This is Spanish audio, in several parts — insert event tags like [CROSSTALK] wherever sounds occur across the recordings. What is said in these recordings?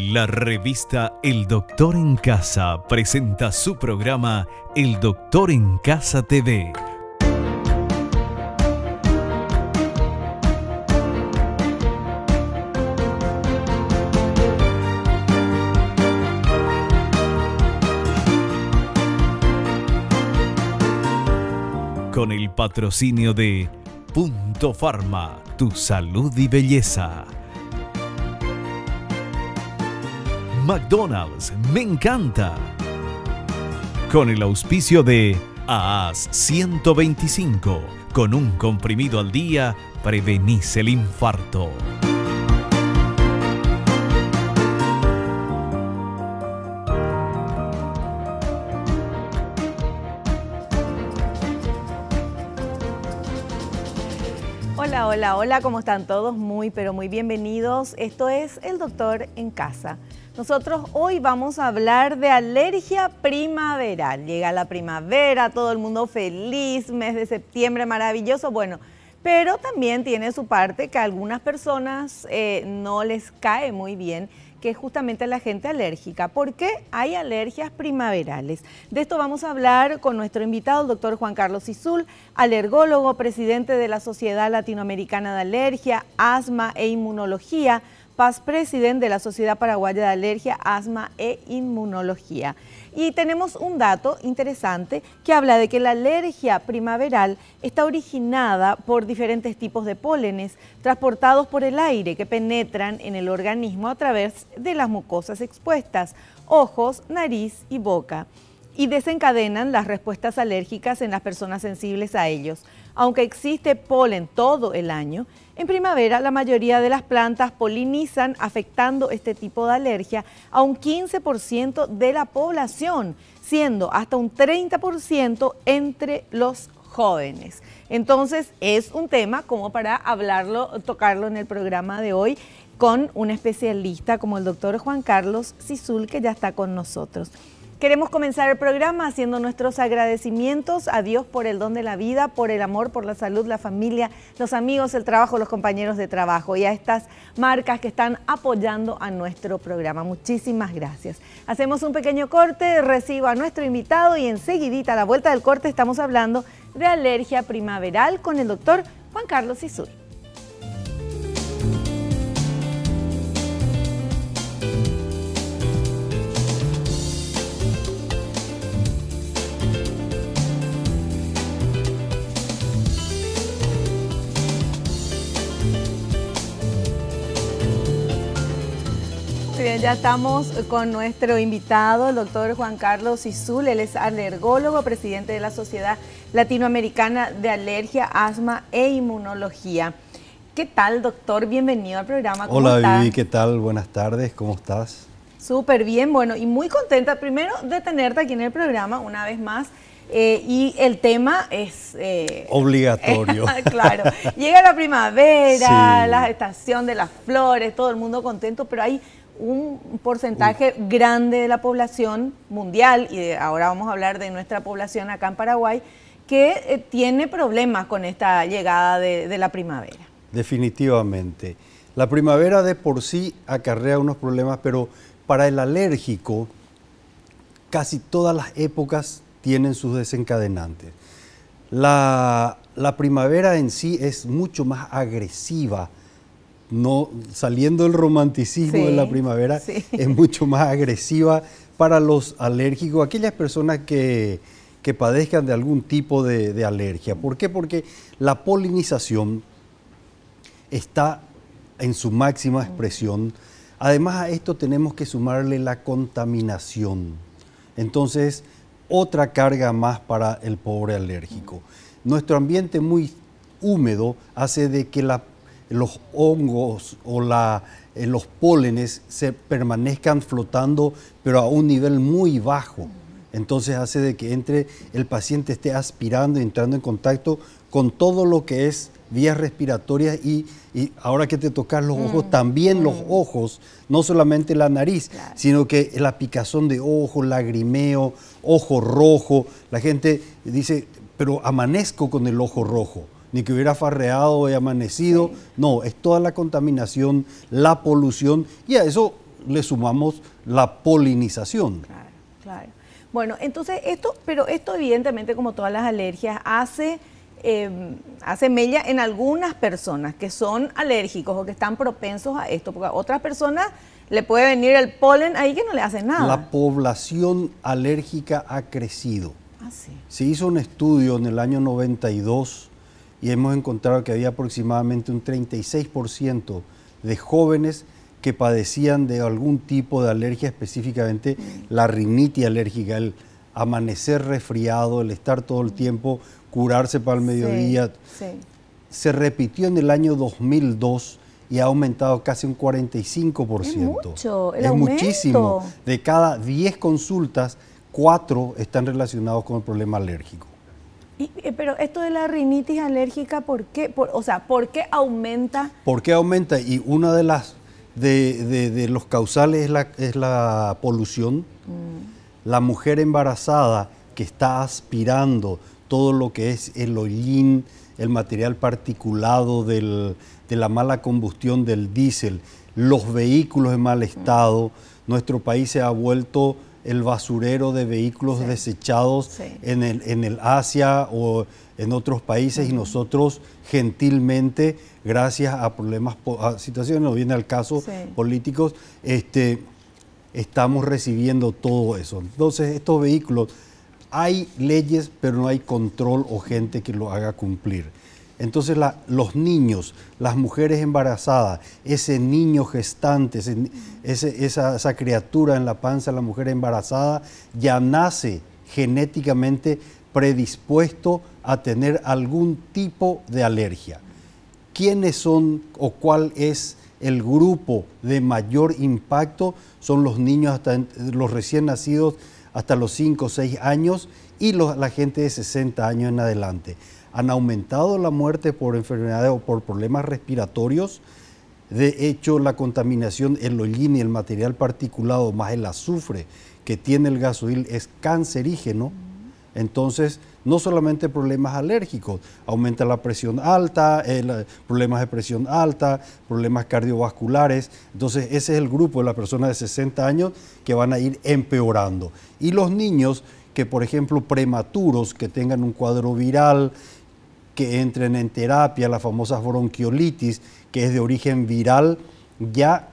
La revista El Doctor en Casa presenta su programa El Doctor en Casa TV. Con el patrocinio de Punto Farma, tu salud y belleza. McDonald's me encanta. Con el auspicio de AAS 125, con un comprimido al día, prevenís el infarto. Hola, hola, hola, ¿cómo están todos? Muy, pero muy bienvenidos. Esto es El Doctor en Casa. Nosotros hoy vamos a hablar de alergia primaveral. Llega la primavera, todo el mundo feliz, mes de septiembre maravilloso, bueno, pero también tiene su parte que a algunas personas eh, no les cae muy bien que es justamente la gente alérgica. ¿Por qué hay alergias primaverales? De esto vamos a hablar con nuestro invitado, el doctor Juan Carlos Isul, alergólogo, presidente de la Sociedad Latinoamericana de Alergia, Asma e Inmunología, Paz, presidente de la Sociedad Paraguaya de Alergia, Asma e Inmunología. Y tenemos un dato interesante que habla de que la alergia primaveral está originada por diferentes tipos de pólenes transportados por el aire que penetran en el organismo a través de las mucosas expuestas, ojos, nariz y boca y desencadenan las respuestas alérgicas en las personas sensibles a ellos. Aunque existe polen todo el año, en primavera la mayoría de las plantas polinizan afectando este tipo de alergia a un 15% de la población, siendo hasta un 30% entre los jóvenes. Entonces es un tema como para hablarlo, tocarlo en el programa de hoy con un especialista como el doctor Juan Carlos Sisul que ya está con nosotros. Queremos comenzar el programa haciendo nuestros agradecimientos a Dios por el don de la vida, por el amor, por la salud, la familia, los amigos, el trabajo, los compañeros de trabajo y a estas marcas que están apoyando a nuestro programa. Muchísimas gracias. Hacemos un pequeño corte, recibo a nuestro invitado y enseguidita a la vuelta del corte estamos hablando de alergia primaveral con el doctor Juan Carlos Isuri. bien, ya estamos con nuestro invitado, el doctor Juan Carlos Isul. Él es alergólogo, presidente de la Sociedad Latinoamericana de Alergia, Asma e Inmunología. ¿Qué tal, doctor? Bienvenido al programa. Hola, Vivi, ¿qué tal? Buenas tardes, ¿cómo estás? Súper bien, bueno, y muy contenta primero de tenerte aquí en el programa una vez más. Eh, y el tema es... Eh, Obligatorio. [LAUGHS] claro. Llega la primavera, la estación de las flores, todo el mundo contento, pero hay un porcentaje grande de la población mundial, y ahora vamos a hablar de nuestra población acá en Paraguay, que eh, tiene problemas con esta llegada de, la primavera. Definitivamente. La primavera de por sí acarrea unos problemas, pero para el alérgico, casi todas las épocas tienen sus desencadenantes. la primavera en sí es mucho más agresiva no, saliendo el romanticismo de la primavera, es mucho más agresiva para los alérgicos, aquellas personas que, padezcan de algún tipo de, de, alergia. ¿Por qué? Porque la polinización está en su máxima expresión. Además a esto tenemos que sumarle la contaminación. Entonces, otra carga más para el pobre alérgico. Nuestro ambiente muy húmedo hace de que la los hongos o eh, los pólenes se permanezcan flotando, pero a un nivel muy bajo. Entonces hace de que entre el paciente esté aspirando, entrando en contacto con todo lo que es vías respiratorias y, ahora que te tocas los ojos, mm. también los mm. ojos, no solamente la nariz, sino que la picazón de ojo, lagrimeo, ojo rojo. La gente dice, pero amanezco con el ojo rojo ni que hubiera farreado y amanecido. No, es toda la contaminación, la polución y a eso le sumamos la polinización. Claro, claro. Bueno, entonces esto, pero esto evidentemente como todas las alergias hace, em, hace mella en algunas personas que son alérgicos o que están propensos a esto, porque a otras personas le puede venir el polen ahí que no le hace nada. La población alérgica ha crecido. Ah, sí. Se hizo un estudio en el año 92 y hemos encontrado que había aproximadamente un 36% de jóvenes que padecían de algún tipo de alergia, específicamente mm. la rinitis alérgica, el amanecer resfriado, el estar todo el mm. tiempo, curarse para el mediodía. Se repitió en el año 2002 y ha aumentado casi un 45%. Es es muchísimo. De cada 10 consultas, 4 están relacionados con el problema alérgico. Eh, pero esto de la rinitis alérgica, ¿por qué? o sea, ¿por qué aumenta? ¿Por qué aumenta? Y una de las de, los causales es la, es la polución. Mm. La mujer embarazada que está aspirando todo lo que es el hollín, el material particulado de la mala combustión del diésel, los vehículos en mal mm. estado. Nuestro país se ha vuelto el basurero de vehículos desechados En, el, en el Asia o en otros países y nosotros gentilmente, gracias a problemas, a situaciones, o viene al caso, políticos, este, estamos recibiendo todo eso. Entonces, estos vehículos, hay leyes, pero no hay control o gente que lo haga cumplir. Entonces los niños, las mujeres embarazadas, ese niño gestante, esa, criatura en la panza de la mujer embarazada ya nace genéticamente predispuesto a tener algún tipo de alergia. ¿Quiénes son o cuál es el grupo de mayor impacto? Son los niños, hasta, los recién nacidos hasta los 5 o 6 años y la gente de 60 años en adelante han aumentado la muerte por enfermedades o por problemas respiratorios. De hecho, la contaminación, el hollín y el material particulado más el azufre que tiene el gasoil es cancerígeno. Entonces, no solamente problemas alérgicos, aumenta la presión alta, eh, problemas de presión alta, problemas cardiovasculares. Entonces, ese es el grupo de las personas de 60 años que van a ir empeorando. Y los niños que, por ejemplo, prematuros, que tengan un cuadro viral, que entren en terapia, la famosa bronquiolitis, que es de origen viral, ya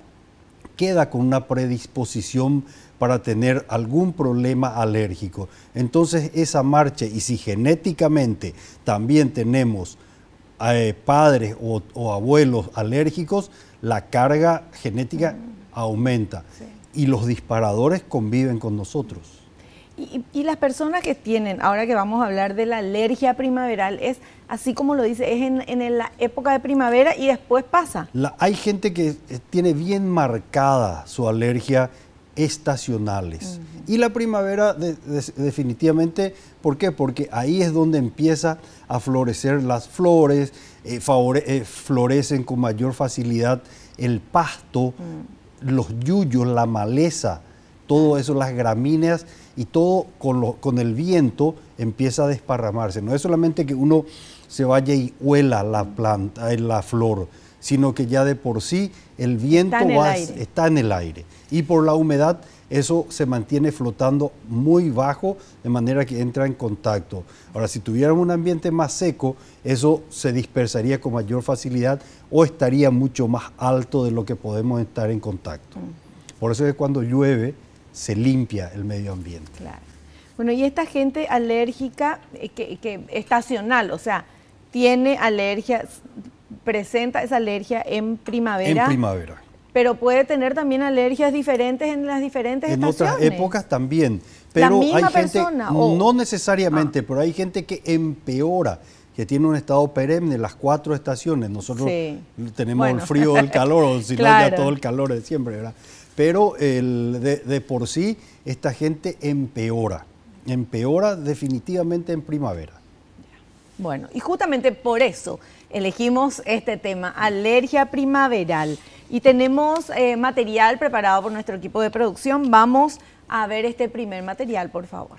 queda con una predisposición para tener algún problema alérgico. Entonces esa marcha, y si genéticamente también tenemos eh, padres o, abuelos alérgicos, la carga genética mm. aumenta y los disparadores conviven con nosotros. Y, y, las personas que tienen, ahora que vamos a hablar de la alergia primaveral, es así como lo dice, es en, la época de primavera y después pasa. hay gente que eh, tiene bien marcada su alergia estacionales. Y la primavera definitivamente, ¿por qué? Porque ahí es donde empieza a florecer las flores, eh, eh, florecen con mayor facilidad el pasto, mm. los yuyos, la maleza, todo eso, las gramíneas y todo con, con el viento empieza a desparramarse. No es solamente que uno se vaya y huela la planta, eh, la flor, sino que ya de por sí el viento está en, el aire. Y por la humedad eso se mantiene flotando muy bajo de manera que entra en contacto. Ahora, si tuviéramos un ambiente más seco, eso se dispersaría con mayor facilidad o estaría mucho más alto de lo que podemos estar en contacto. Mm. Por eso es que cuando llueve se limpia el medio ambiente. Claro. Bueno, y esta gente alérgica, eh, que estacional, o sea, tiene alergias, presenta esa alergia en primavera. En primavera. Pero puede tener también alergias diferentes en las diferentes estaciones. En otras épocas también. Pero hay gente, no necesariamente, ah. pero hay gente que empeora que tiene un estado perenne, las cuatro estaciones. Nosotros tenemos el frío, el calor, o [LAUGHS] si no, ya todo el calor de siempre, ¿verdad? Pero de, por sí, esta gente empeora, empeora definitivamente en primavera. Bueno, y justamente por eso elegimos este tema, alergia primaveral. Y tenemos eh, material preparado por nuestro equipo de producción. Vamos a ver este primer material, por favor.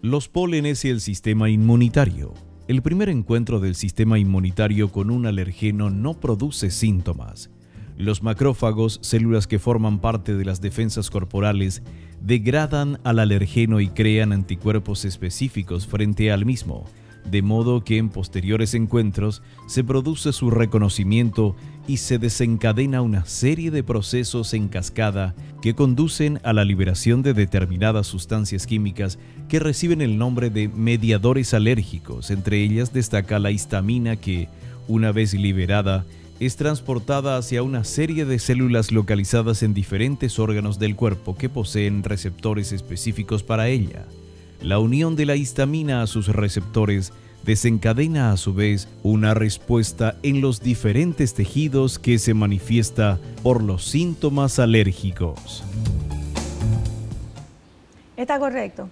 Los pólenes y el sistema inmunitario. El primer encuentro del sistema inmunitario con un alergeno no produce síntomas. Los macrófagos, células que forman parte de las defensas corporales, degradan al alergeno y crean anticuerpos específicos frente al mismo, de modo que en posteriores encuentros se produce su reconocimiento y se desencadena una serie de procesos en cascada que conducen a la liberación de determinadas sustancias químicas que reciben el nombre de mediadores alérgicos, entre ellas destaca la histamina que, una vez liberada, es transportada hacia una serie de células localizadas en diferentes órganos del cuerpo que poseen receptores específicos para ella. La unión de la histamina a sus receptores desencadena a su vez una respuesta en los diferentes tejidos que se manifiesta por los síntomas alérgicos. Está correcto.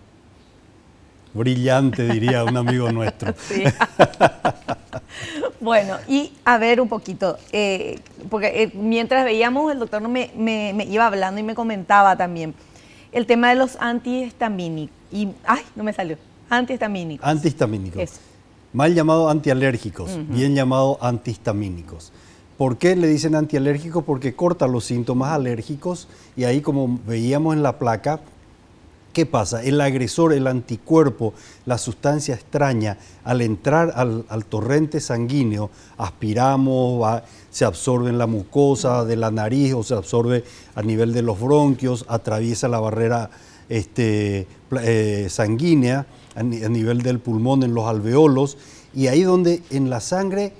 Brillante, diría un amigo nuestro. [LAUGHS] Bueno, y a ver un poquito, eh, porque eh, mientras veíamos, el doctor me, me, iba hablando y me comentaba también el tema de los antihistamínicos. ay, no me salió. Antihistamínicos. Antihistamínicos. Mal llamado antialérgicos, bien llamado antihistamínicos. ¿Por qué le dicen antialérgicos? Porque corta los síntomas alérgicos y ahí, como veíamos en la placa, ¿Qué pasa? El agresor, el anticuerpo, la sustancia extraña, al entrar al, torrente sanguíneo, aspiramos, se absorbe en la mucosa de la nariz o se absorbe a nivel de los bronquios, atraviesa la barrera este, eh, sanguínea a, nivel del pulmón, en los alveolos, y ahí donde en la sangre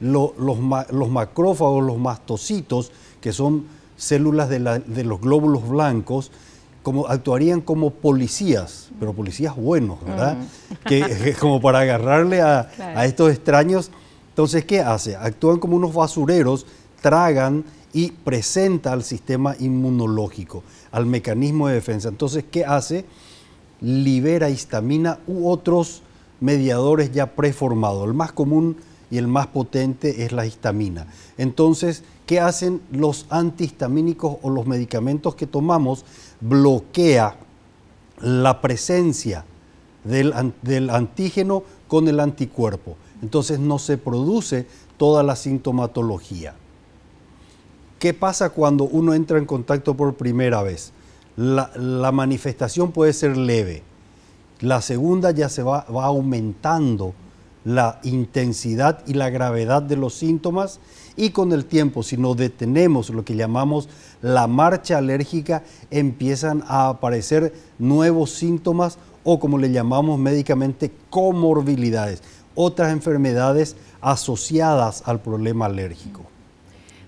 los, macrófagos, los mastocitos, que son células de los glóbulos blancos, como actuarían como policías, pero policías buenos, ¿verdad? Mm. como para agarrarle a, estos extraños. Entonces, ¿qué hace? Actúan como unos basureros, tragan y presenta al sistema inmunológico, al mecanismo de defensa. Entonces, ¿qué hace? Libera histamina u otros mediadores ya preformados. El más común y el más potente es la histamina. Entonces, ¿qué hacen los antihistamínicos o los medicamentos que tomamos? Bloquea la presencia del, antígeno con el anticuerpo. Entonces no se produce toda la sintomatología. ¿Qué pasa cuando uno entra en contacto por primera vez? La, manifestación puede ser leve. La segunda ya se va, va aumentando la intensidad y la gravedad de los síntomas y con el tiempo, si no detenemos lo que llamamos la marcha alérgica, empiezan a aparecer nuevos síntomas o como le llamamos médicamente comorbilidades, otras enfermedades asociadas al problema alérgico.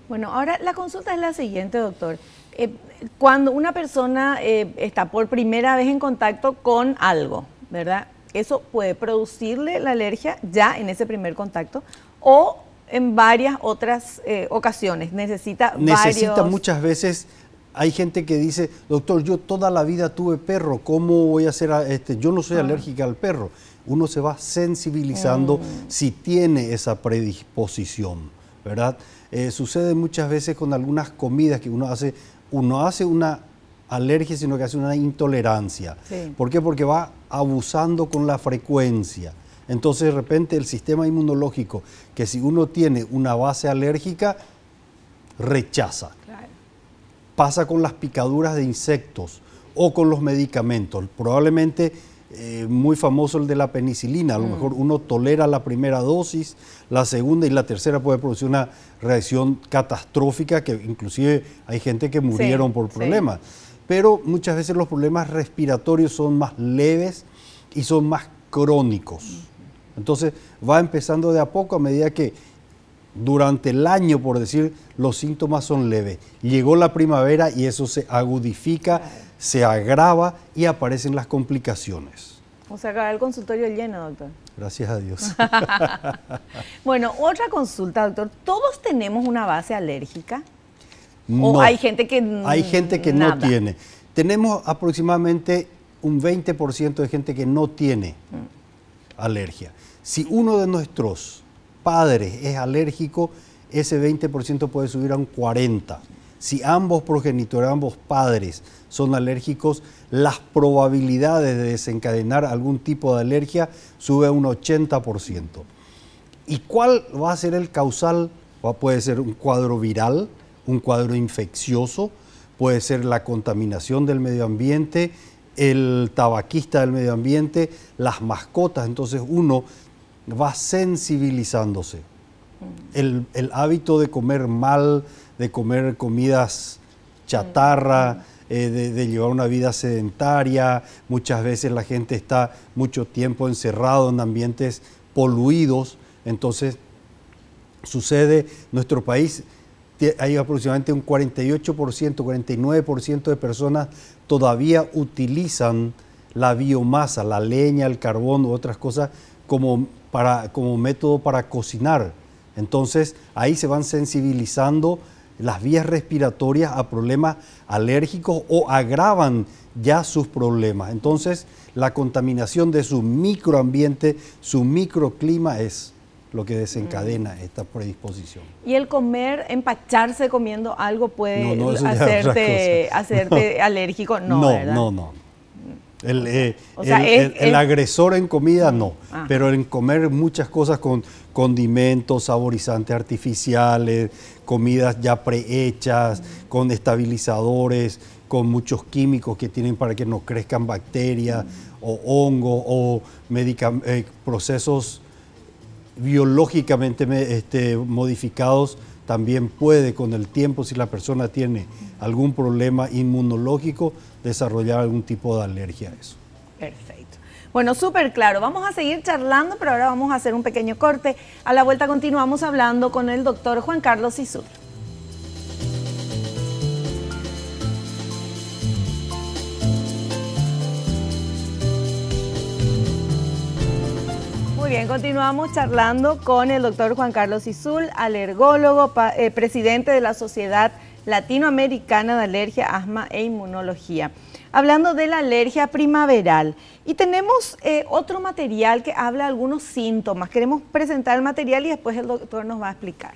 Bueno, ahora la consulta es la siguiente, doctor. Eh, cuando una persona eh, está por primera vez en contacto con algo, ¿verdad? eso puede producirle la alergia ya en ese primer contacto o en varias otras eh, ocasiones. Necesita, Necesita muchas veces hay gente que dice, doctor, yo toda la vida tuve perro, ¿cómo voy a hacer? este? Yo no soy ah. alérgica al perro. Uno se va sensibilizando mm. si tiene esa predisposición, ¿verdad? Eh, sucede muchas veces con algunas comidas que uno hace, uno hace una alergia, sino que hace una intolerancia. ¿Por qué? Porque va abusando con la frecuencia. Entonces, de repente, el sistema inmunológico, que si uno tiene una base alérgica, rechaza. Pasa con las picaduras de insectos o con los medicamentos. Probablemente eh, muy famoso el de la penicilina, a lo mm. mejor uno tolera la primera dosis, la segunda y la tercera puede producir una reacción catastrófica que inclusive hay gente que murieron por problemas pero muchas veces los problemas respiratorios son más leves y son más crónicos. Entonces va empezando de a poco a medida que durante el año, por decir, los síntomas son leves. Llegó la primavera y eso se agudifica, se agrava y aparecen las complicaciones. O sea, el consultorio lleno, doctor. Gracias a Dios. [LAUGHS] bueno, otra consulta, doctor. ¿Todos tenemos una base alérgica? ¿O hay gente que no tiene. Tenemos aproximadamente un 20% de gente que no tiene mm. alergia. Si uno de nuestros padres es alérgico, ese 20% puede subir a un 40%. Si ambos progenitores, ambos padres son alérgicos, las probabilidades de desencadenar algún tipo de alergia sube a un 80%. ¿Y cuál va a ser el causal? puede ser un cuadro viral, un cuadro infeccioso, puede ser la contaminación del medio ambiente, el tabaquista del medio ambiente, las mascotas, entonces uno va sensibilizándose. Mm. El, hábito de comer mal, de comer comidas chatarra, mm. eh, de, de, llevar una vida sedentaria, muchas veces la gente está mucho tiempo encerrado en ambientes poluidos, entonces sucede, nuestro país hay aproximadamente un 48%, 49% de personas todavía utilizan la biomasa, la leña, el carbón u otras cosas como, para, como método para cocinar. Entonces ahí se van sensibilizando las vías respiratorias a problemas alérgicos o agravan ya sus problemas. Entonces la contaminación de su microambiente, su microclima es lo que desencadena mm. esta predisposición. ¿Y el comer, empacharse comiendo algo puede hacerte, [LAUGHS] alérgico? No, no, no, El, agresor en comida no, ah. pero en comer muchas cosas con condimentos, saborizantes artificiales, comidas ya prehechas, mm. con estabilizadores, con muchos químicos que tienen para que no crezcan bacterias mm. o hongos o eh, procesos biológicamente este, modificados también puede con el tiempo, si la persona tiene algún problema inmunológico, desarrollar algún tipo de alergia a eso. Perfecto. Bueno, súper claro. Vamos a seguir charlando, pero ahora vamos a hacer un pequeño corte. A la vuelta continuamos hablando con el doctor Juan Carlos Isur. Muy bien, continuamos charlando con el doctor Juan Carlos Isul, alergólogo, eh, presidente de la Sociedad Latinoamericana de Alergia, Asma e Inmunología. Hablando de la alergia primaveral, y tenemos eh, otro material que habla de algunos síntomas. Queremos presentar el material y después el doctor nos va a explicar.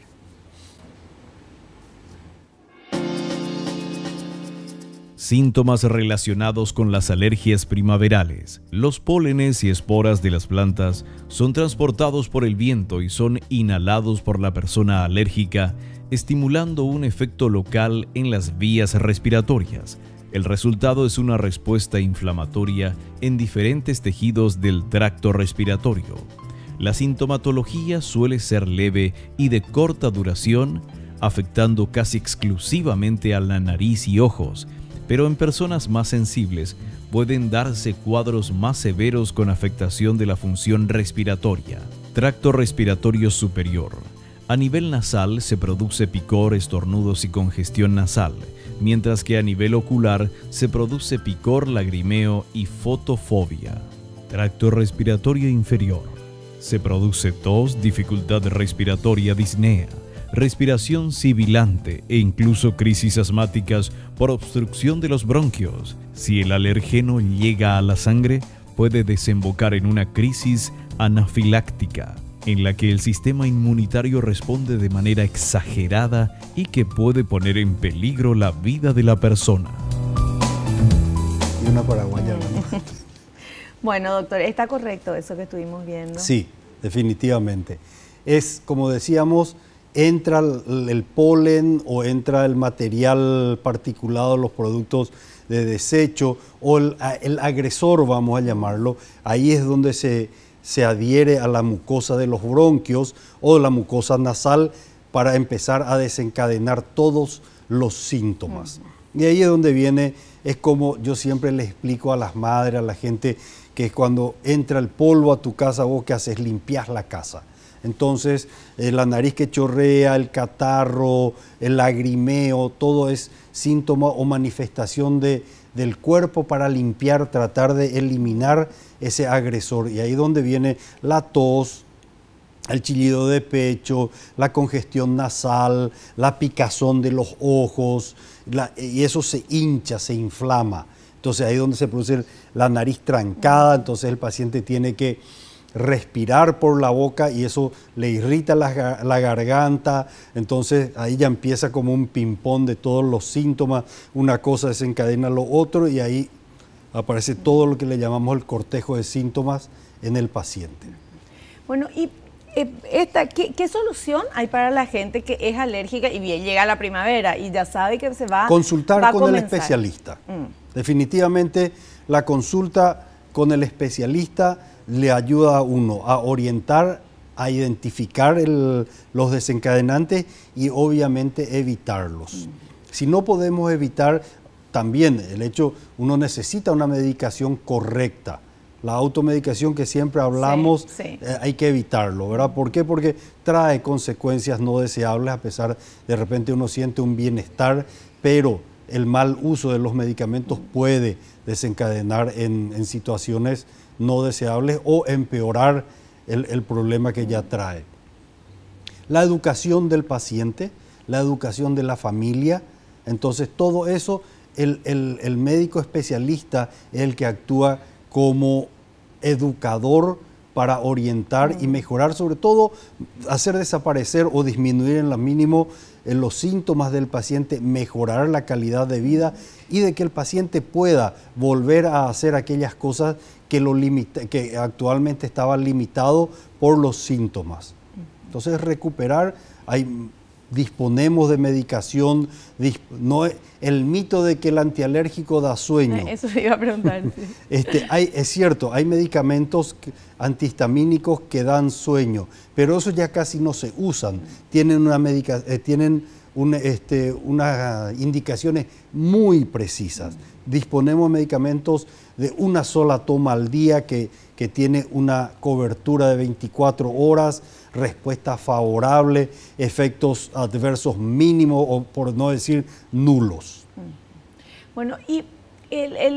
Síntomas relacionados con las alergias primaverales. Los pólenes y esporas de las plantas son transportados por el viento y son inhalados por la persona alérgica, estimulando un efecto local en las vías respiratorias. El resultado es una respuesta inflamatoria en diferentes tejidos del tracto respiratorio. La sintomatología suele ser leve y de corta duración, afectando casi exclusivamente a la nariz y ojos, pero en personas más sensibles pueden darse cuadros más severos con afectación de la función respiratoria, tracto respiratorio superior. A nivel nasal se produce picor, estornudos y congestión nasal, mientras que a nivel ocular se produce picor, lagrimeo y fotofobia. Tracto respiratorio inferior. Se produce tos, dificultad respiratoria, disnea respiración sibilante e incluso crisis asmáticas por obstrucción de los bronquios. Si el alergeno llega a la sangre, puede desembocar en una crisis anafiláctica, en la que el sistema inmunitario responde de manera exagerada y que puede poner en peligro la vida de la persona. Y una [LAUGHS] bueno, doctor, ¿está correcto eso que estuvimos viendo? Sí, definitivamente. Es, como decíamos, entra el, polen o entra el material particulado, los productos de desecho o el, agresor, vamos a llamarlo, ahí es donde se, adhiere a la mucosa de los bronquios o la mucosa nasal para empezar a desencadenar todos los síntomas. Y ahí es donde viene, es como yo siempre le explico a las madres, a la gente, que cuando entra el polvo a tu casa, vos que haces, limpias la casa. Entonces, eh, la nariz que chorrea, el catarro, el lagrimeo, todo es síntoma o manifestación del cuerpo para limpiar, tratar de eliminar ese agresor. Y ahí donde viene la tos, el chillido de pecho, la congestión nasal, la picazón de los ojos, y eso se hincha, se inflama. Entonces ahí es donde se produce la nariz trancada, entonces el paciente tiene que respirar por la boca y eso le irrita la, garganta, entonces ahí ya empieza como un ping de todos los síntomas, una cosa desencadena lo otro y ahí aparece todo lo que le llamamos el cortejo de síntomas en el paciente. Bueno, y eh, esta, ¿qué, solución hay para la gente que es alérgica y bien llega la primavera y ya sabe que se va, a... Consultar con el especialista. Mm. Definitivamente la consulta con el especialista le ayuda a uno a orientar, a identificar los desencadenantes y obviamente evitarlos. Mm. Si no podemos evitar, también el hecho, uno necesita una medicación correcta. La automedicación que siempre hablamos eh, hay que evitarlo, ¿verdad? ¿Por qué? Porque trae consecuencias no deseables, a pesar de repente uno siente un bienestar, pero el mal uso de los medicamentos mm. puede desencadenar en, en situaciones no deseables o empeorar el, problema que ya trae. La educación del paciente, la educación de la familia, entonces todo eso, el, el médico especialista es el que actúa como educador, para orientar y mejorar, sobre todo hacer desaparecer o disminuir en lo mínimo los síntomas del paciente, mejorar la calidad de vida y de que el paciente pueda volver a hacer aquellas cosas que, lo que actualmente estaba limitado por los síntomas. Entonces recuperar, hay disponemos de medicación. no, el mito de que el antialérgico da sueño. Ah, eso iba a preguntar. [LAUGHS] este, es cierto, hay medicamentos antihistamínicos que dan sueño, pero esos ya casi no se usan. Tienen, una medica eh, tienen este, unas indicaciones muy precisas. Disponemos de medicamentos de una sola toma al día que, que tiene una cobertura de 24 horas respuesta favorable, efectos adversos mínimos o por no decir nulos. Mm. Bueno, y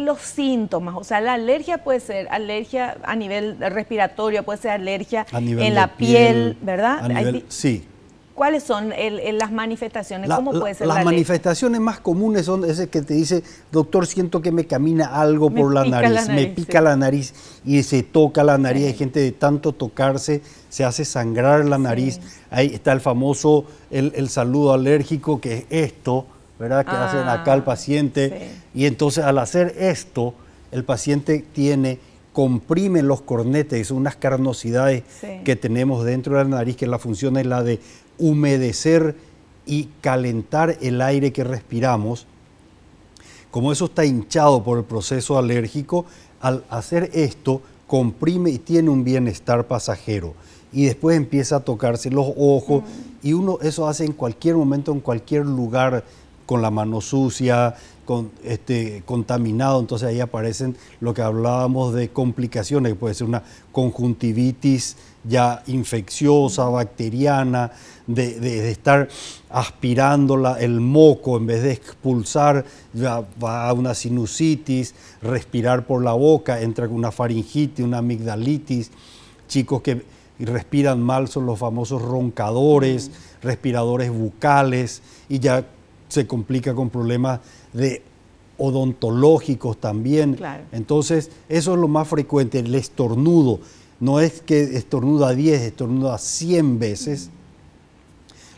los síntomas, o sea, la alergia puede ser alergia a nivel respiratorio, puede ser alergia en la piel, ¿verdad? sí ¿Cuáles son las manifestaciones? ¿Cómo puede ser Las manifestaciones más comunes son esas que te dice, doctor, siento que me camina algo por la nariz, me pica la nariz y se toca la nariz. Hay gente de tanto tocarse, se hace sangrar la nariz. Ahí está el famoso, el, saludo alérgico, que es esto, ¿verdad? Que hacen acá el ah, paciente. Y entonces al hacer esto, el paciente tiene Comprime los cornetes, unas carnosidades que tenemos dentro de la nariz, que la función es la de humedecer y calentar el aire que respiramos. Como eso está hinchado por el proceso alérgico, al hacer esto comprime y tiene un bienestar pasajero. Y después empieza a tocarse los ojos mm. y uno eso hace en cualquier momento, en cualquier lugar con la mano sucia, con, este, contaminado, entonces ahí aparecen lo que hablábamos de complicaciones, que puede ser una conjuntivitis ya infecciosa, bacteriana, de, estar aspirando el moco en vez de expulsar, va a una sinusitis, respirar por la boca, entra con una faringitis, una amigdalitis, chicos que respiran mal son los famosos roncadores, respiradores bucales y ya se complica con problemas de odontológicos también. Entonces, eso es lo más frecuente, el estornudo. No es que estornuda 10, estornuda 100 veces.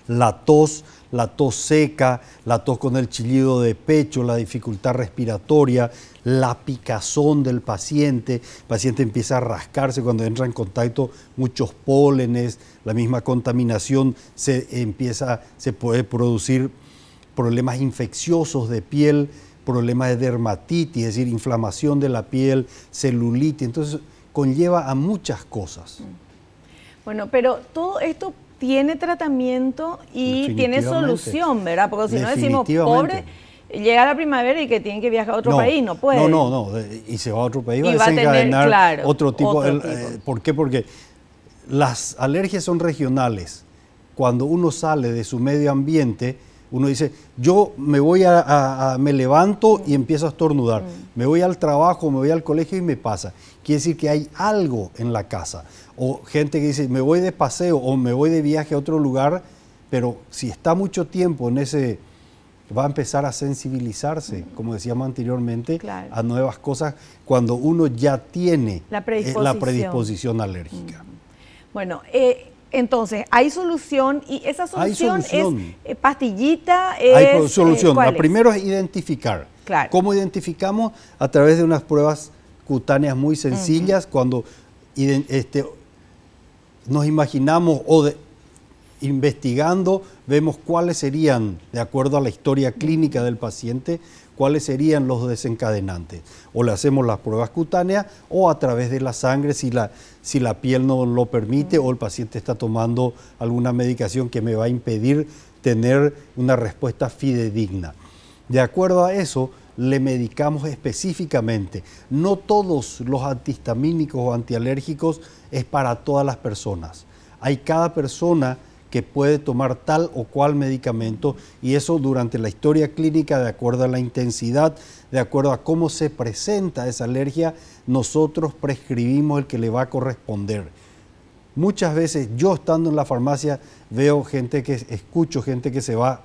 La tos, la tos seca, la tos con el chillido de pecho, la dificultad respiratoria, la picazón del paciente. El paciente empieza a rascarse cuando entra en contacto muchos pólenes, la misma contaminación se empieza, se puede producir problemas infecciosos de piel, problemas de dermatitis, es decir, inflamación de la piel, celulitis. Entonces, conlleva a muchas cosas. Bueno, pero todo esto tiene tratamiento y tiene solución, ¿verdad? Porque si no decimos, pobre, llega la primavera y que tiene que viajar a otro país, no puede. No, no, no, y se va a otro país, y va a desencadenar otro tipo. Otro eh, ¿Por qué? Porque las alergias son regionales. Cuando uno sale de su medio ambiente, uno dice, yo me voy a, me levanto y empiezo a estornudar, mm. me voy al trabajo, me voy al colegio y me pasa. Quiere decir que hay algo en la casa. O gente que dice, me voy de paseo o me voy de viaje a otro lugar, pero si está mucho tiempo en ese, va a empezar a sensibilizarse, mm. como decíamos anteriormente, a nuevas cosas cuando uno ya tiene la eh, predisposición, alérgica. Mm. Bueno, eh, entonces, hay solución y esa solución, es eh, pastillita. hay eh, solución. la primera es identificar. ¿Cómo identificamos? A través de unas pruebas cutáneas muy sencillas, cuando este, nos imaginamos o investigando, vemos cuáles serían, de acuerdo a la historia clínica del paciente, cuáles serían los desencadenantes. O le hacemos las pruebas cutáneas o a través de la sangre si la, si la piel no lo permite o el paciente está tomando alguna medicación que me va a impedir tener una respuesta fidedigna. De acuerdo a eso, le medicamos específicamente. No todos los antihistamínicos o antialérgicos es para todas las personas. Hay cada persona que puede tomar tal o cual medicamento y eso durante la historia clínica, de acuerdo a la intensidad, de acuerdo a cómo se presenta esa alergia, nosotros prescribimos el que le va a corresponder. Muchas veces yo estando en la farmacia veo gente que escucho, gente que se va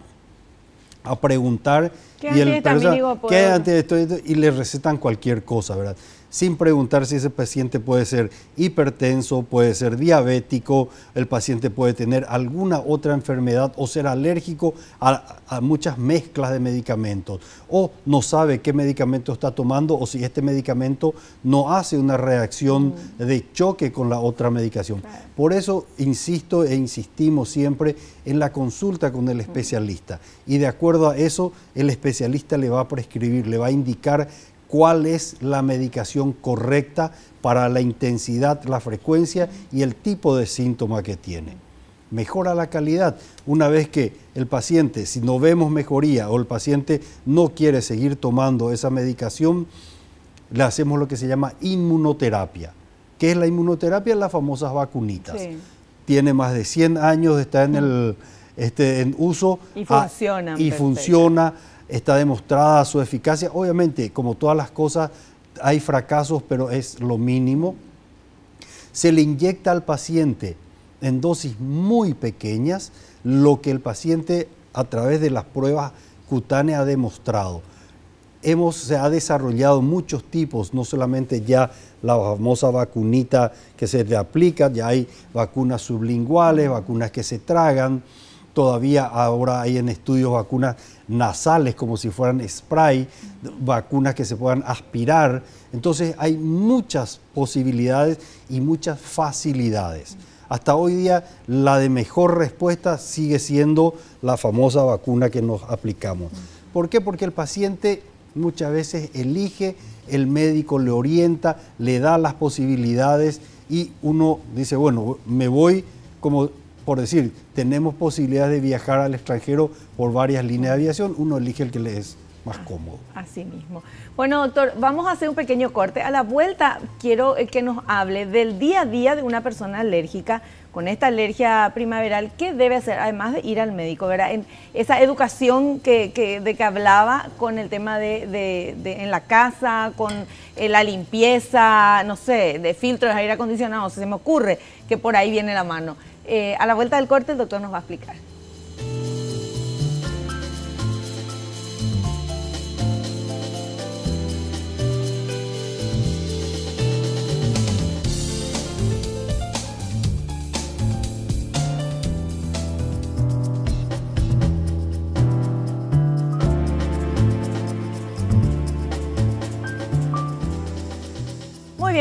a preguntar y, el, antes y le recetan cualquier cosa, ¿verdad? sin preguntar si ese paciente puede ser hipertenso, puede ser diabético, el paciente puede tener alguna otra enfermedad o ser alérgico a, muchas mezclas de medicamentos o no sabe qué medicamento está tomando o si este medicamento no hace una reacción mm. de choque con la otra medicación. Por eso insisto e insistimos siempre en la consulta con el mm. especialista y de acuerdo a eso el especialista le va a prescribir, le va a indicar cuál es la medicación correcta para la intensidad, la frecuencia y el tipo de síntoma que tiene. Mejora la calidad. Una vez que el paciente, si no vemos mejoría o el paciente no quiere seguir tomando esa medicación, le hacemos lo que se llama inmunoterapia. ¿Qué es la inmunoterapia? Las famosas vacunitas. Tiene más de 100 años, está en, el, este, en uso. Y funciona ah, está demostrada su eficacia. Obviamente, como todas las cosas, hay fracasos, pero es lo mínimo. Se le inyecta al paciente en dosis muy pequeñas lo que el paciente a través de las pruebas cutáneas ha demostrado. Hemos, se ha desarrollado muchos tipos, no solamente ya la famosa vacunita que se le aplica, ya hay vacunas sublinguales, vacunas que se tragan, Todavía ahora hay en estudios vacunas nasales como si fueran spray, vacunas que se puedan aspirar. Entonces hay muchas posibilidades y muchas facilidades. Hasta hoy día la de mejor respuesta sigue siendo la famosa vacuna que nos aplicamos. ¿Por qué? Porque el paciente muchas veces elige, el médico le orienta, le da las posibilidades y uno dice, bueno, me voy como por decir, tenemos posibilidades de viajar al extranjero por varias líneas de aviación, uno elige el que le es más cómodo. Así mismo. Bueno, doctor, vamos a hacer un pequeño corte. A la vuelta quiero eh, que nos hable del día a día de una persona alérgica con esta alergia primaveral. ¿Qué debe hacer? Además de ir al médico, ¿verdad? esa educación de que hablaba con el tema de, en la casa, con eh, la limpieza, no sé, de filtros, de aire acondicionado, se me ocurre que por ahí viene la mano. Eh, a la vuelta del corte el doctor nos va a explicar.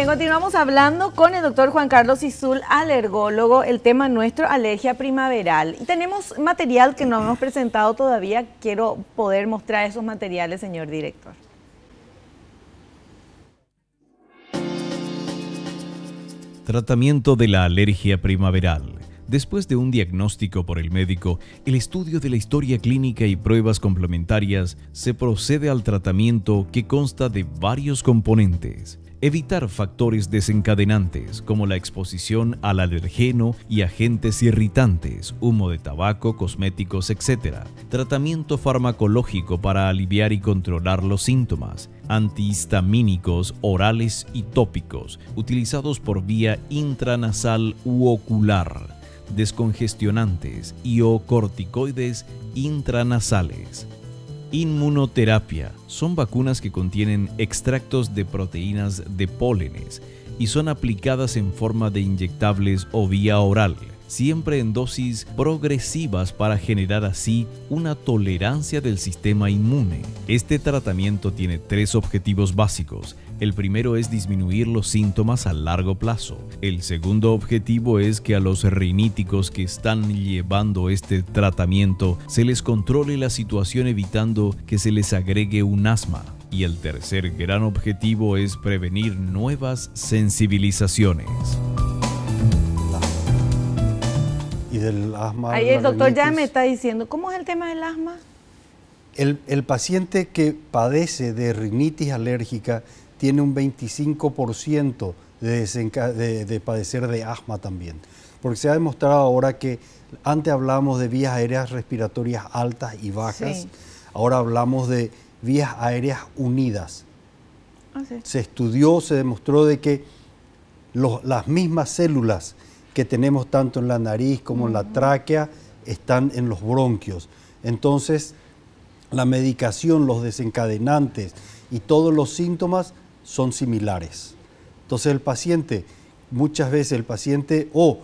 bien, continuamos hablando con el doctor Juan Carlos Isul, alergólogo, el tema nuestro, alergia primaveral. Y tenemos material que no hemos presentado todavía, quiero poder mostrar esos materiales, señor director. Tratamiento de la alergia primaveral. Después de un diagnóstico por el médico, el estudio de la historia clínica y pruebas complementarias, se procede al tratamiento que consta de varios componentes. Evitar factores desencadenantes como la exposición al alergeno y agentes irritantes, humo de tabaco, cosméticos, etc. Tratamiento farmacológico para aliviar y controlar los síntomas. Antihistamínicos orales y tópicos, utilizados por vía intranasal u ocular. Descongestionantes y o corticoides intranasales. Inmunoterapia. Son vacunas que contienen extractos de proteínas de pólenes y son aplicadas en forma de inyectables o vía oral, siempre en dosis progresivas para generar así una tolerancia del sistema inmune. Este tratamiento tiene tres objetivos básicos el primero es disminuir los síntomas a largo plazo. El segundo objetivo es que a los riníticos que están llevando este tratamiento se les controle la situación evitando que se les agregue un asma. Y el tercer gran objetivo es prevenir nuevas sensibilizaciones. Y del Ahí el doctor ya me está diciendo, ¿cómo es el tema del asma? El, el, paciente que padece de rinitis alérgica tiene un 25% de, padecer de asma también. Porque se ha demostrado ahora que antes hablábamos de vías aéreas respiratorias altas y bajas, ahora hablamos de vías aéreas unidas. Ah, se estudió, se demostró de que las mismas células que tenemos tanto en la nariz como en la tráquea están en los bronquios. Entonces, la medicación, los desencadenantes y todos los síntomas son similares. Entonces el paciente, muchas veces el paciente o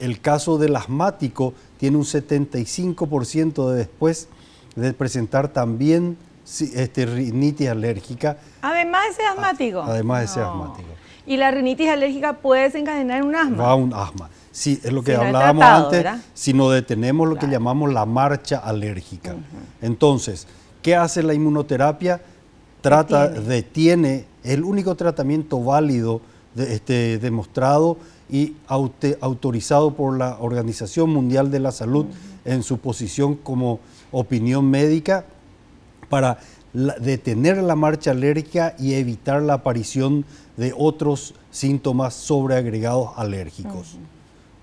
el caso del asmático tiene un 75% de después de presentar también este, rinitis alérgica. Además de ser ah, asmático. Además de ser asmático. Y la rinitis alérgica puede desencadenar un asma. Va a un asma. Sí, es lo que hablábamos antes, si no detenemos lo que llamamos la marcha alérgica. Entonces, ¿qué hace la inmunoterapia? Trata, detiene el único tratamiento válido, este, demostrado y autorizado por la Organización Mundial de la Salud en su posición como opinión médica para detener la marcha alérgica y evitar la aparición de otros síntomas sobreagregados alérgicos.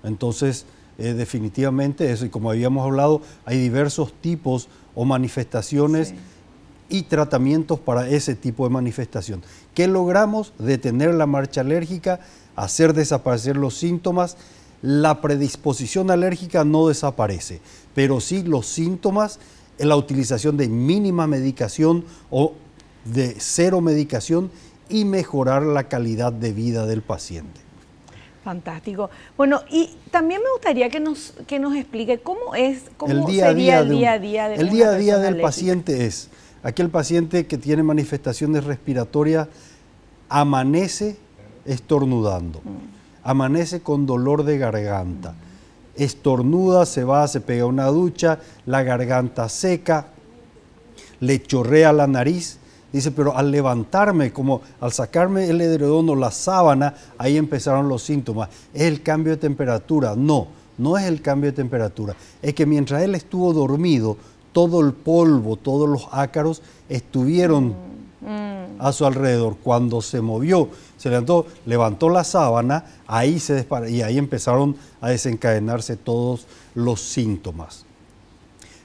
Entonces, eh, definitivamente eso, y como habíamos hablado, hay diversos tipos o manifestaciones y tratamientos para ese tipo de manifestación. ¿Qué logramos? Detener la marcha alérgica, hacer desaparecer los síntomas. La predisposición alérgica no desaparece, pero sí los síntomas, la utilización de mínima medicación o de cero medicación y mejorar la calidad de vida del paciente. Fantástico. Bueno, y también me gustaría que nos, que nos explique cómo es, cómo el día sería día el día a día de El día a día del paciente es Aquel paciente que tiene manifestaciones respiratorias amanece estornudando, amanece con dolor de garganta, estornuda, se va, se pega una ducha, la garganta seca, le chorrea la nariz. Dice, pero al levantarme, como al sacarme el edredón o la sábana, ahí empezaron los síntomas. ¿Es el cambio de temperatura? No, no es el cambio de temperatura. Es que mientras él estuvo dormido, todo el polvo, todos los ácaros estuvieron mm, mm. a su alrededor. Cuando se movió, se levantó, levantó la sábana, ahí se y ahí empezaron a desencadenarse todos los síntomas.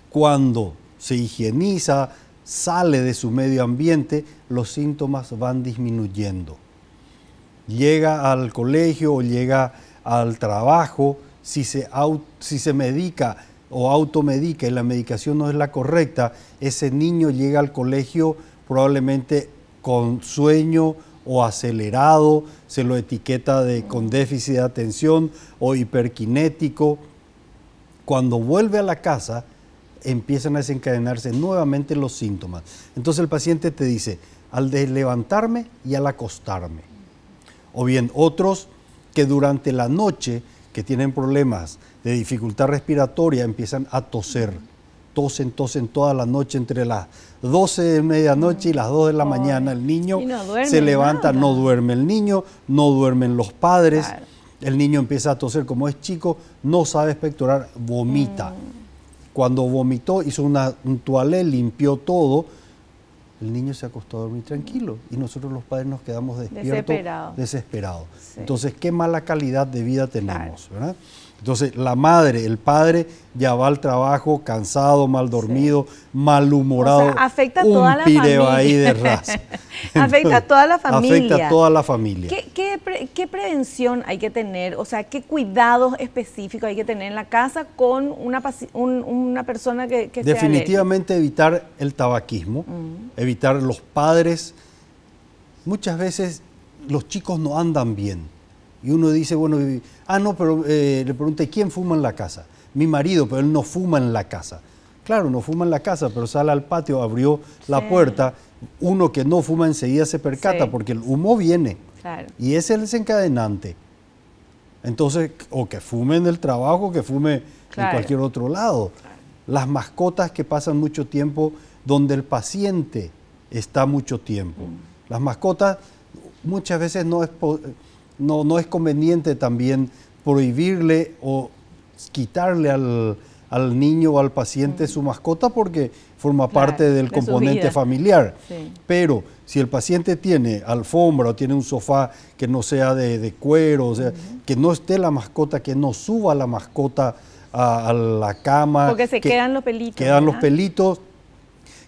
Cuando se higieniza, sale de su medio ambiente, los síntomas van disminuyendo. Llega al colegio o llega al trabajo, si se, si se medica o automedica y la medicación no es la correcta, ese niño llega al colegio probablemente con sueño o acelerado, se lo etiqueta de, con déficit de atención o hiperkinético. Cuando vuelve a la casa, empiezan a desencadenarse nuevamente los síntomas. Entonces el paciente te dice, al levantarme y al acostarme. O bien otros que durante la noche, que tienen problemas de dificultad respiratoria empiezan a toser. Tosen, tosen toda la noche entre las 12 de medianoche y las 2 de la mañana. El niño se levanta, no duerme el niño, no duermen los padres. El niño empieza a toser como es chico, no sabe expectorar, vomita. Mm. Cuando vomitó, hizo una, un toalé, limpió todo. El niño se acostó a dormir tranquilo y nosotros los padres nos quedamos despiertos, desesperados. Entonces, qué mala calidad de vida tenemos, ¿verdad? Entonces, la madre, el padre ya va al trabajo cansado, mal dormido, malhumorado. [LAUGHS] afecta a toda la familia. [LAUGHS] afecta a toda la familia. Afecta a toda la familia. ¿Qué, prevención hay que tener? O sea, ¿qué cuidados específicos hay que tener en la casa con una, persona que, que Definitivamente evitar el tabaquismo, mm. evitar los padres. Muchas veces los chicos no andan bien y uno dice, bueno, ah, no, pero eh, le pregunté, ¿quién fuma en la casa? Mi marido, pero él no fuma en la casa. Claro, no fuma en la casa, pero sale al patio, abrió la puerta. Uno que no fuma enseguida se percata porque el humo viene. Y es el desencadenante. Entonces, o que fume en el trabajo, que fume en cualquier otro lado. Las mascotas que pasan mucho tiempo donde el paciente está mucho tiempo. Mm. Las mascotas muchas veces no es no, no es conveniente también prohibirle o quitarle al, niño o al paciente su mascota porque forma parte del componente familiar. Pero si el paciente tiene alfombra o tiene un sofá que no sea de, cuero, o sea, que no esté la mascota, que no suba la mascota a, la cama. Porque se quedan los Quedan los pelitos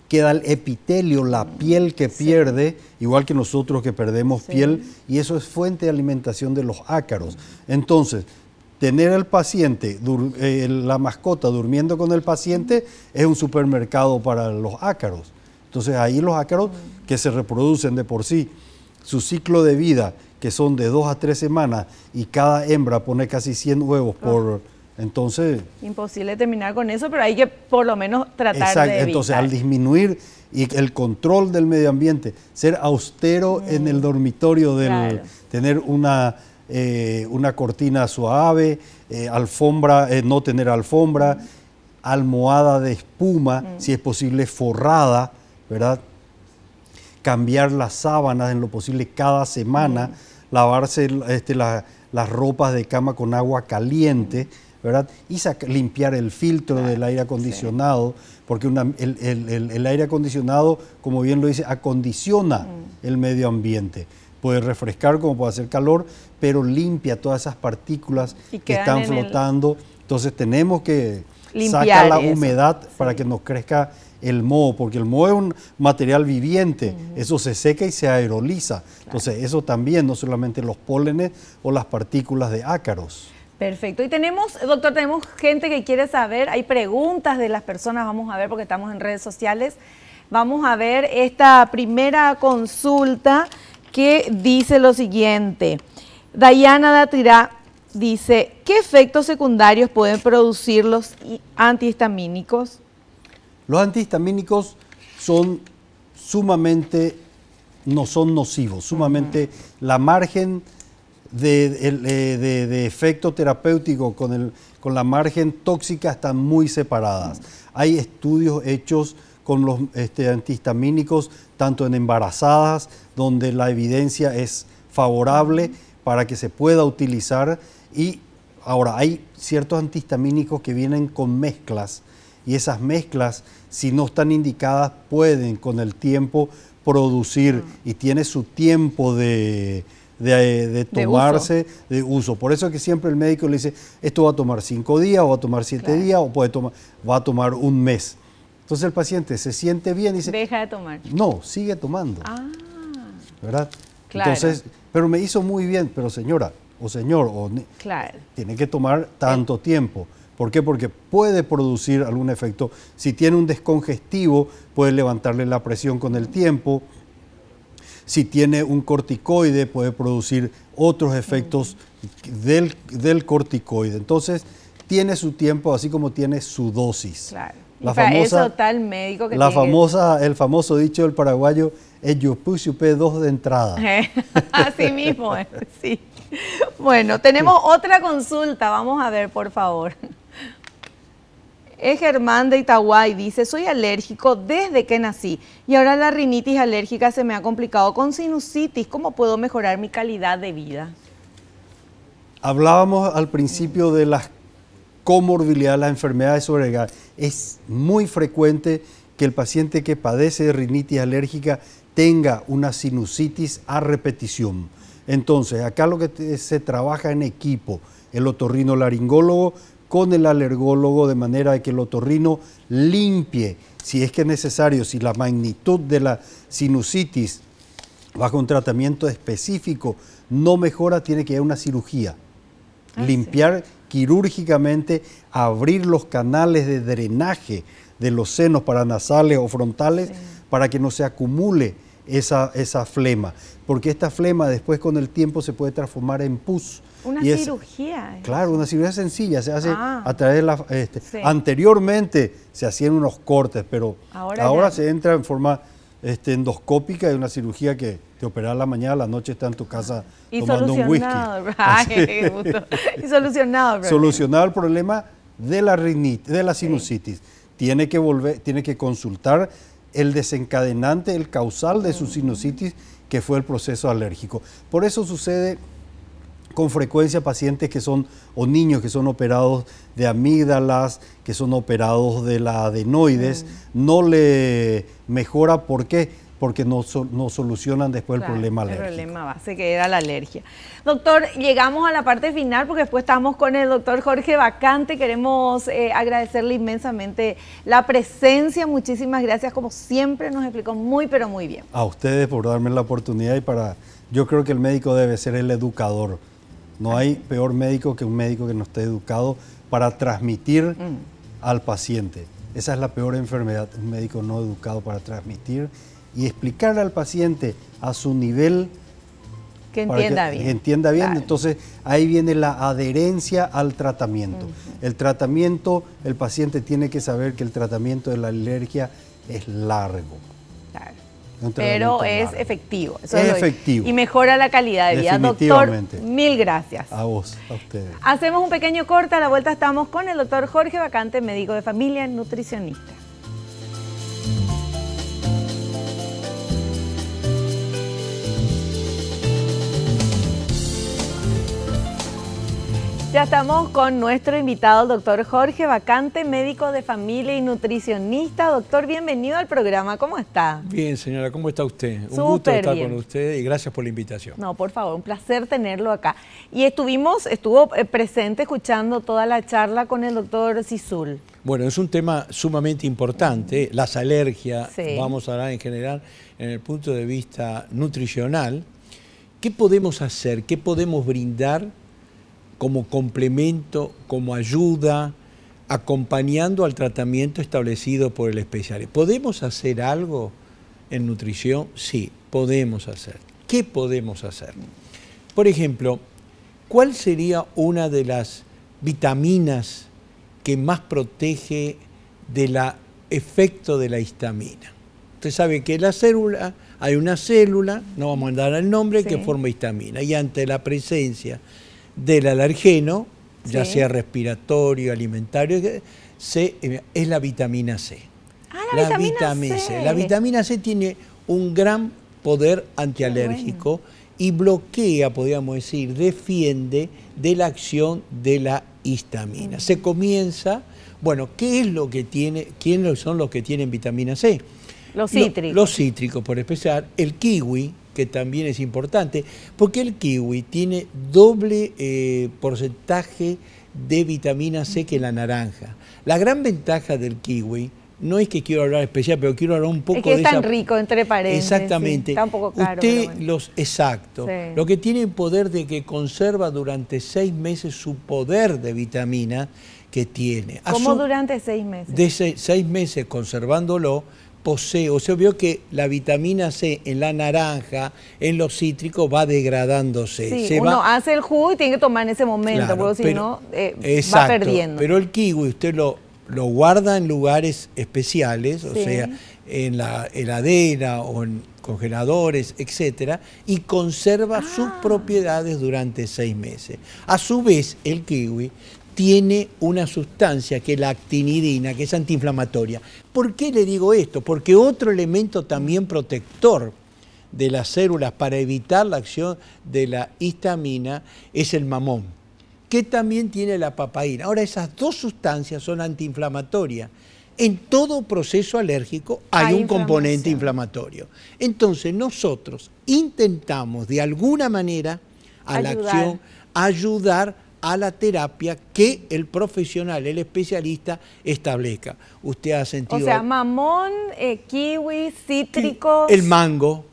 queda el epitelio, la mm. piel que pierde, igual que nosotros que perdemos piel, y eso es fuente de alimentación de los ácaros. Entonces, tener al paciente, eh, la mascota durmiendo con el paciente, es un supermercado para los ácaros. Entonces, ahí los ácaros que se reproducen de por sí, su ciclo de vida, que son de dos a tres semanas, y cada hembra pone casi 100 huevos por ah. Entonces... Imposible terminar con eso, pero hay que por lo menos tratar de... Evitar. Entonces, al disminuir y el control del medio ambiente, ser austero mm. en el dormitorio, del, tener eh, una, cortina suave, eh, alfombra, eh, no tener alfombra, mm. almohada de espuma, mm. si es posible forrada, ¿verdad? Cambiar las sábanas en lo posible cada semana, lavarse este, las ropas de cama con agua caliente ¿verdad? Y limpiar el filtro del aire acondicionado, porque el, aire acondicionado, como bien lo dice, acondiciona mm. el medio ambiente. Puede refrescar como puede hacer calor, pero limpia todas esas partículas que están flotando. Entonces tenemos que sacar la humedad para que nos crezca el moho, porque el moho es un material viviente, eso se seca y se aeroliza. Entonces, eso también, no solamente los pólenes o las partículas de ácaros. Perfecto. Y tenemos, doctor, tenemos gente que quiere saber, hay preguntas de las personas, vamos a ver porque estamos en redes sociales. Vamos a ver esta primera consulta que dice lo siguiente. Dayana Datirá dice, ¿qué efectos secundarios pueden producir los antihistamínicos? Los antihistamínicos son sumamente, no son nocivos, sumamente la margen eh, de, efecto terapéutico con, el, con la margen tóxica están muy separadas. Hay estudios hechos con los este, antihistamínicos, tanto en embarazadas, donde la evidencia es favorable para que se pueda utilizar. Y ahora, hay ciertos antihistamínicos que vienen con mezclas y esas mezclas, si no están indicadas, pueden con el tiempo producir mm. y tiene su tiempo de, de, eh, tomarse de uso. Por eso es que siempre el médico le dice, esto va a tomar cinco días, o va a tomar siete días, o puede tomar, va a tomar un mes. Entonces el paciente se siente bien y dice... Deja de tomar. No, sigue tomando. Ah. ¿Verdad? Entonces, pero me hizo muy bien, pero señora o señor, o tiene que tomar tanto tiempo. ¿Por qué? Porque puede producir algún efecto. Si tiene un descongestivo, puede levantarle la presión con el tiempo. Si tiene un corticoide puede producir otros efectos del, corticoide. Entonces tiene su tiempo así como tiene su dosis. La famosa, tal médico que El famoso dicho del paraguayo es yo puse dos de entrada. [LAUGHS] así mismo, sí. Bueno, tenemos otra consulta, vamos a ver, por favor. Es Germán de y dice, soy alérgico desde que nací y ahora la rinitis alérgica se me ha complicado con sinusitis. ¿Cómo puedo mejorar mi calidad de vida? Hablábamos al principio de las comorbilidades, las enfermedades gato. Es muy frecuente que el paciente que padece de rinitis alérgica tenga una sinusitis a repetición. Entonces, acá lo que se trabaja en equipo, el otorrinolaringólogo, con el alergólogo de manera que el otorrino limpie, si es que es necesario, si la magnitud de la sinusitis bajo un tratamiento específico no mejora, tiene que haber una cirugía. Ah, Limpiar quirúrgicamente, abrir los canales de drenaje de los senos paranasales o frontales para que no se acumule esa, flema, porque esta flema después con el tiempo se puede transformar en pus. Una cirugía. ¿eh? claro, una cirugía sencilla, se hace ah. a través de la... Este, anteriormente se hacían unos cortes, pero ahora, se entra en forma este, endoscópica y una cirugía que te operan la mañana, la noche está en tu casa tomando un whisky. [LAUGHS] [LAUGHS] y solucionado el Solucionado el problema de la, rinitis, de la sinusitis. Tiene que volver, tiene que consultar el desencadenante, el causal de su sinusitis, que fue el proceso alérgico. Por eso sucede con frecuencia pacientes que son, o niños que son operados de amígdalas, que son operados de la adenoides, mm. no le mejora. ¿Por qué? porque no, solucionan después el problema alérgico. El problema base que era la alergia. Doctor, llegamos a la parte final porque después estamos con el doctor Jorge Vacante. Queremos eh, agradecerle inmensamente la presencia. Muchísimas gracias. Como siempre nos explicó muy, pero muy bien. A ustedes por darme la oportunidad y para... Yo creo que el médico debe ser el educador. No hay peor médico que un médico que no esté educado para transmitir mm. al paciente. Esa es la peor enfermedad, un médico no educado para transmitir y explicarle al paciente a su nivel... Que entienda que Entienda bien, entonces ahí viene la adherencia al tratamiento. El tratamiento, el paciente tiene que saber que el tratamiento de la alergia es largo. Claro. Pero es efectivo. Eso es, efectivo. Y mejora la calidad de vida. Doctor, mil gracias. A vos, a ustedes. Hacemos un pequeño corte, a la vuelta estamos con el doctor Jorge Vacante, médico de familia, nutricionista. Ya estamos con nuestro invitado, el doctor Jorge Vacante, médico de familia y nutricionista. Doctor, bienvenido al programa. ¿Cómo está? Bien, señora, ¿cómo está usted? Un gusto estar con usted y gracias por la invitación. No, por favor, un placer tenerlo acá. Y estuvimos, estuvo eh, presente escuchando toda la charla con el doctor Sisul. Bueno, es un tema sumamente importante, las alergias, vamos a hablar en general, en el punto de vista nutricional. ¿Qué podemos hacer? ¿Qué podemos brindar? como complemento, como ayuda, acompañando al tratamiento establecido por el especialista. ¿Podemos hacer algo en nutrición? Sí, podemos hacer. ¿Qué podemos hacer? Por ejemplo, ¿cuál sería una de las vitaminas que más protege del efecto de la histamina? Usted sabe que la célula, hay una célula, no vamos a dar el nombre, que forma histamina. Y ante la presencia del alergeno, ya sea respiratorio, alimentario, eh, es la vitamina C. Ah, la, vitamina, C. La vitamina C tiene un gran poder antialérgico y bloquea, podríamos decir, defiende de la acción de la histamina. Se comienza, bueno, ¿qué es lo que tiene, quiénes son los que tienen vitamina C? Los cítricos. Los, cítricos, por especial, el kiwi, que también es importante, porque el kiwi tiene doble eh, porcentaje de vitamina C que la naranja. La gran ventaja del kiwi no es que quiero hablar especial, pero quiero hablar un poco de es que es tan rico, entre paredes. Exactamente. está un poco caro, los... Exacto. Lo que tiene el poder de que conserva durante seis meses su poder de vitamina que tiene. ¿Cómo durante seis meses? De seis, seis meses conservándolo, posee, o sea, vio que la vitamina C en la naranja, en los cítricos, va degradándose. Sí, hace el jugo y tiene que tomar en ese momento, porque si no, eh, va perdiendo. Pero el kiwi usted lo, lo guarda en lugares especiales, o sea, en la heladera o en congeladores, etcétera, y conserva sus ah. propiedades durante seis meses. A su vez, el kiwi tiene una sustancia que es la actinidina, que es antiinflamatoria. ¿Por qué le digo esto? Porque otro elemento también protector de las células para evitar la acción de la histamina es el mamón, que también tiene la papaína. Ahora, esas dos sustancias son antiinflamatorias. En todo proceso alérgico hay, un componente inflamatorio. Entonces, nosotros intentamos de alguna manera a la acción ayudar a la terapia que el profesional, el especialista establezca. Usted ha sentido... O sea, mamón, eh, kiwi, cítricos... El mango.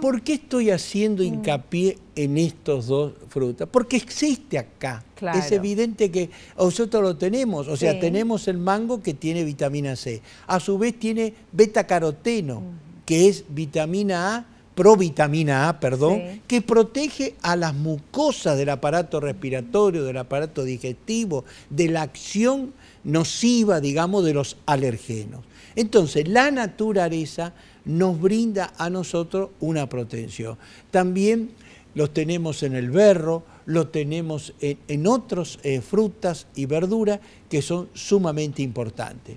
¿Por, qué, estoy haciendo mm. hincapié en estos dos frutas? Porque existe acá. Es evidente que nosotros lo tenemos. O sea, tenemos el mango que tiene vitamina C. A su vez tiene beta caroteno, mm. que es vitamina A provitamina A, perdón, que protege a las mucosas del aparato respiratorio, del aparato digestivo, de la acción nociva, digamos, de los alergenos. Entonces, la naturaleza nos brinda a nosotros una protección. También los tenemos en el berro, lo tenemos en, otras eh, frutas y verduras que son sumamente importantes.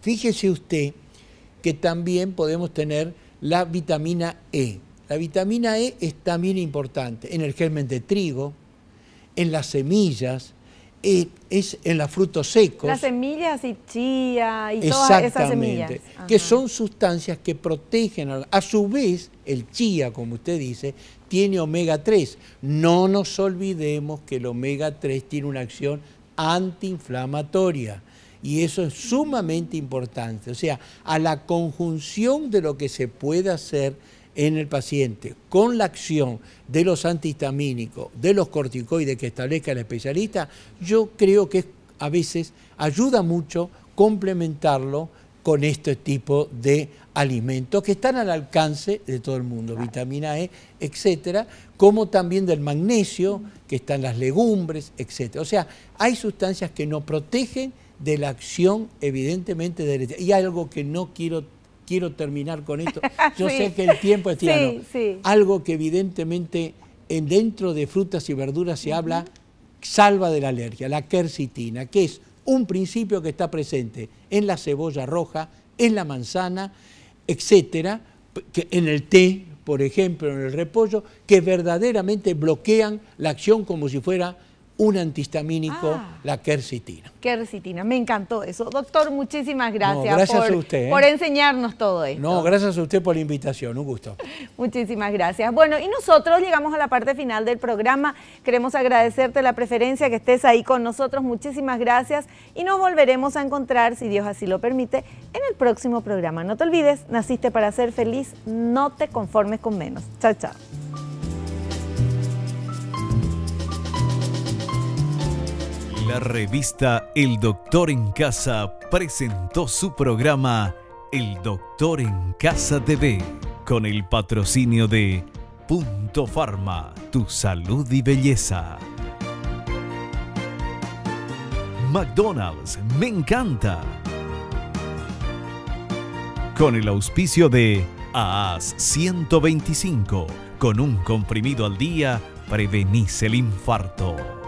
Fíjese usted que también podemos tener la vitamina E. La vitamina E es también importante en el germen de trigo, en las semillas, eh, es en los frutos secos. Las semillas y chía y todas esas semillas. que son sustancias que protegen. A, a su vez, el chía, como usted dice, tiene omega 3. No nos olvidemos que el omega 3 tiene una acción antiinflamatoria. Y eso es sumamente importante. O sea, a la conjunción de lo que se puede hacer en el paciente con la acción de los antihistamínicos, de los corticoides que establezca el especialista, yo creo que a veces ayuda mucho complementarlo con este tipo de alimentos que están al alcance de todo el mundo, vitamina E, etcétera, como también del magnesio, que están las legumbres, etcétera. O sea, hay sustancias que nos protegen de la acción evidentemente Y algo que no quiero, quiero terminar con esto, [LAUGHS] yo sé que el tiempo es tirano, algo que evidentemente en, dentro de frutas y verduras se habla salva de la alergia, la quercitina, que es un principio que está presente en la cebolla roja, en la manzana, etcétera, en el té, por ejemplo, en el repollo, que verdaderamente bloquean la acción como si fuera un antihistamínico, ah. la quercitina. Quercitina, me encantó eso. Doctor, muchísimas gracias, gracias a usted, ¿eh? por enseñarnos todo esto. No, gracias a usted por la invitación, un gusto. [LAUGHS] muchísimas gracias. Bueno, y nosotros llegamos a la parte final del programa. Queremos agradecerte la preferencia, que estés ahí con nosotros. Muchísimas gracias y nos volveremos a encontrar, si Dios así lo permite, en el próximo programa. No te olvides, naciste para ser feliz, no te conformes con menos. Chao, chao. La revista El Doctor en Casa presentó su programa El Doctor en Casa TV con el patrocinio de Punto Farma, tu salud y belleza. McDonald's, me encanta. Con el auspicio de AAS 125, con un comprimido al día, prevenís el infarto.